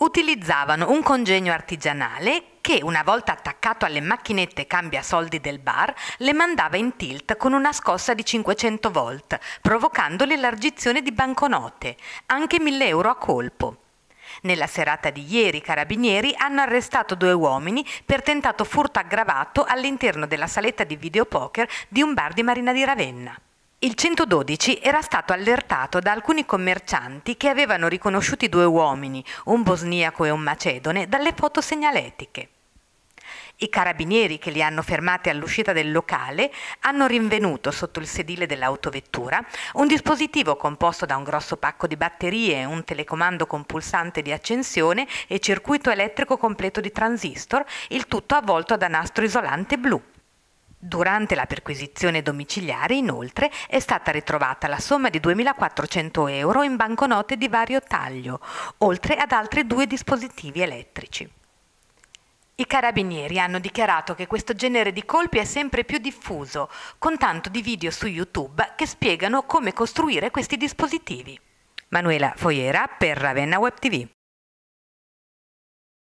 utilizzavano un congegno artigianale che, una volta attaccato alle macchinette cambia soldi del bar, le mandava in tilt con una scossa di 500 volt, provocando l'elargizione di banconote, anche 1000 euro a colpo. Nella serata di ieri i carabinieri hanno arrestato due uomini per tentato furto aggravato all'interno della saletta di videopoker di un bar di Marina di Ravenna. Il 112 era stato allertato da alcuni commercianti che avevano riconosciuti due uomini, un bosniaco e un macedone, dalle foto segnaletiche. I carabinieri che li hanno fermati all'uscita del locale hanno rinvenuto sotto il sedile dell'autovettura un dispositivo composto da un grosso pacco di batterie, un telecomando con pulsante di accensione e circuito elettrico completo di transistor, il tutto avvolto da nastro isolante blu. Durante la perquisizione domiciliare, inoltre, è stata ritrovata la somma di 2.400 euro in banconote di vario taglio, oltre ad altri due dispositivi elettrici. I carabinieri hanno dichiarato che questo genere di colpi è sempre più diffuso, con tanto di video su YouTube che spiegano come costruire questi dispositivi. Manuela Foiera per Ravenna Web TV.